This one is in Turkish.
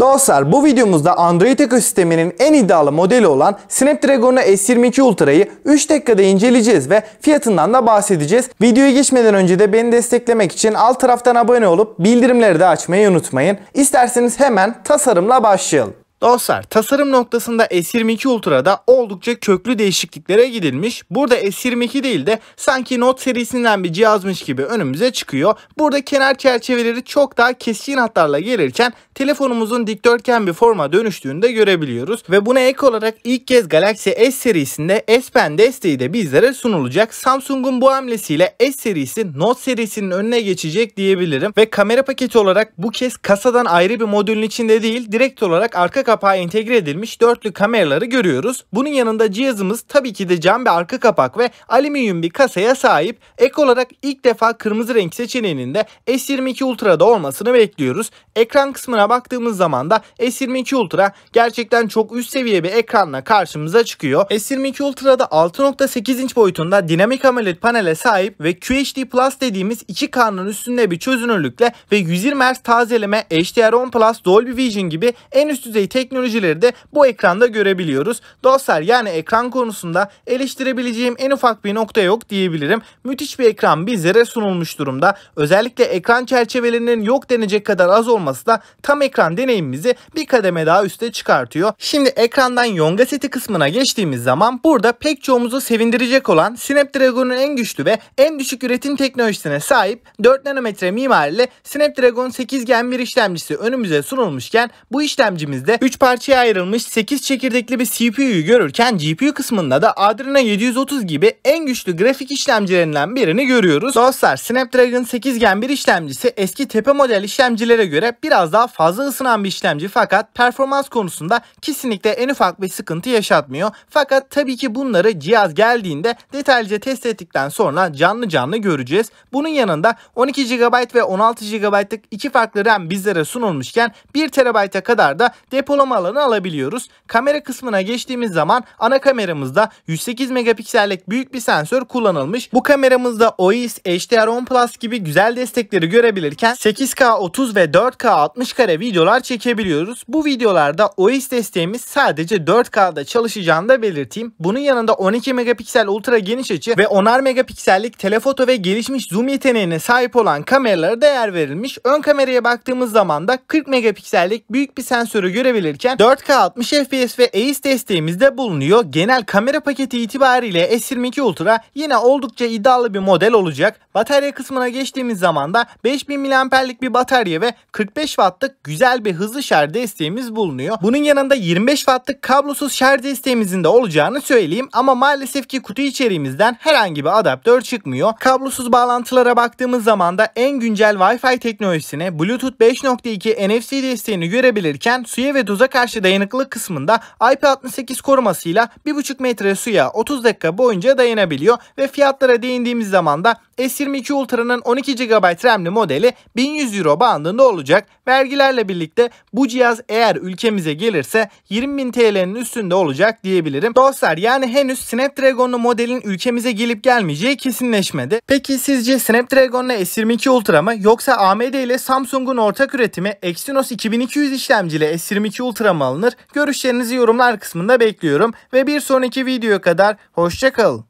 Dostlar bu videomuzda Android ekosisteminin en iddialı modeli olan Snapdragon S22 Ultra'yı 3 dakikada inceleyeceğiz ve fiyatından da bahsedeceğiz. Videoya geçmeden önce de beni desteklemek için alt taraftan abone olup bildirimleri de açmayı unutmayın. İsterseniz hemen tasarımla başlayalım. Dostlar tasarım noktasında S22 Ultra'da oldukça köklü değişikliklere gidilmiş. Burada S22 değil de sanki Note serisinden bir cihazmış gibi önümüze çıkıyor. Burada kenar çerçeveleri çok daha keskin hatlarla gelirken telefonumuzun dikdörtgen bir forma dönüştüğünü de görebiliyoruz. Ve buna ek olarak ilk kez Galaxy S serisinde S Pen desteği de bizlere sunulacak. Samsung'un bu hamlesiyle S serisi Note serisinin önüne geçecek diyebilirim. Ve kamera paketi olarak bu kez kasadan ayrı bir modülün içinde değil direkt olarak arka kapağa entegre edilmiş dörtlü kameraları görüyoruz. Bunun yanında cihazımız tabii ki de cam bir arka kapak ve alüminyum bir kasaya sahip. Ek olarak ilk defa kırmızı renk seçeneğinin de S22 Ultra'da olmasını bekliyoruz. Ekran kısmına baktığımız zaman da S22 Ultra gerçekten çok üst seviye bir ekranla karşımıza çıkıyor. S22 Ultra'da 6.8 inç boyutunda dinamik AMOLED panele sahip ve QHD Plus dediğimiz 2K'nın üstünde bir çözünürlükle ve 120 Hz tazeleme HDR10 Plus Dolby Vision gibi en üst düzey teknolojileri de bu ekranda görebiliyoruz. Dostlar yani ekran konusunda eleştirebileceğim en ufak bir nokta yok diyebilirim. Müthiş bir ekran bizlere sunulmuş durumda. Özellikle ekran çerçevelerinin yok denecek kadar az olması da tam ekran deneyimimizi bir kademe daha üste çıkartıyor. Şimdi ekrandan yonga seti kısmına geçtiğimiz zaman burada pek çoğumuzu sevindirecek olan Snapdragon'un en güçlü ve en düşük üretim teknolojisine sahip 4 nanometre mimariyle Snapdragon 8 Gen 1 işlemcisi önümüze sunulmuşken bu işlemcimizde 3 parçaya ayrılmış 8 çekirdekli bir CPU'yu görürken GPU kısmında da Adreno 730 gibi en güçlü grafik işlemcilerinden birini görüyoruz. Dostlar Snapdragon 8 Gen 1 işlemcisi eski tepe model işlemcilere göre biraz daha fazla ısınan bir işlemci fakat performans konusunda kesinlikle en ufak bir sıkıntı yaşatmıyor. Fakat tabii ki bunları cihaz geldiğinde detaylıca test ettikten sonra canlı canlı göreceğiz. Bunun yanında 12 GB ve 16 GB'lık iki farklı RAM bizlere sunulmuşken 1 TB'e kadar da depolama depolama alanı alabiliyoruz. Kamera kısmına geçtiğimiz zaman ana kameramızda 108 megapiksellik büyük bir sensör kullanılmış. Bu kameramızda OIS, HDR10 Plus gibi güzel destekleri görebilirken 8K 30 ve 4K 60 kare videolar çekebiliyoruz. Bu videolarda OIS desteğimiz sadece 4K'da çalışacağını da belirteyim. Bunun yanında 12 megapiksel ultra geniş açı ve 10'ar megapiksellik telefoto ve gelişmiş zoom yeteneğine sahip olan kameralara değer verilmiş. Ön kameraya baktığımız zaman da 40 megapiksellik büyük bir sensörü görebiliriz verirken 4K 60 FPS ve AIS e desteğimizde bulunuyor. Genel kamera paketi itibariyle S22 Ultra yine oldukça iddialı bir model olacak. Batarya kısmına geçtiğimiz zaman da 5000 mAh'lik bir batarya ve 45 Watt'lık güzel bir hızlı şarj desteğimiz bulunuyor. Bunun yanında 25 Watt'lık kablosuz şarj desteğimizin de olacağını söyleyeyim ama maalesef ki kutu içeriğimizden herhangi bir adaptör çıkmıyor. Kablosuz bağlantılara baktığımız zaman da en güncel Wi-Fi teknolojisine Bluetooth 5.2 NFC desteğini görebilirken suya ve doza buza karşı dayanıklılık kısmında IP68 korumasıyla 1,5 metre suya 30 dakika boyunca dayanabiliyor ve fiyatlara değindiğimiz zaman da S22 Ultra'nın 12 GB RAM'li modeli 1100 Euro bandında olacak. Vergilerle birlikte bu cihaz eğer ülkemize gelirse 20.000 TL'nin üstünde olacak diyebilirim. Dostlar yani henüz Snapdragon'lu modelin ülkemize gelip gelmeyeceği kesinleşmedi. Peki sizce Snapdragon'la S22 Ultra mı yoksa AMD ile Samsung'un ortak üretimi Exynos 2200 işlemciyle S22 Ultra mı alınır? Görüşlerinizi yorumlar kısmında bekliyorum ve bir sonraki videoya kadar hoşçakalın.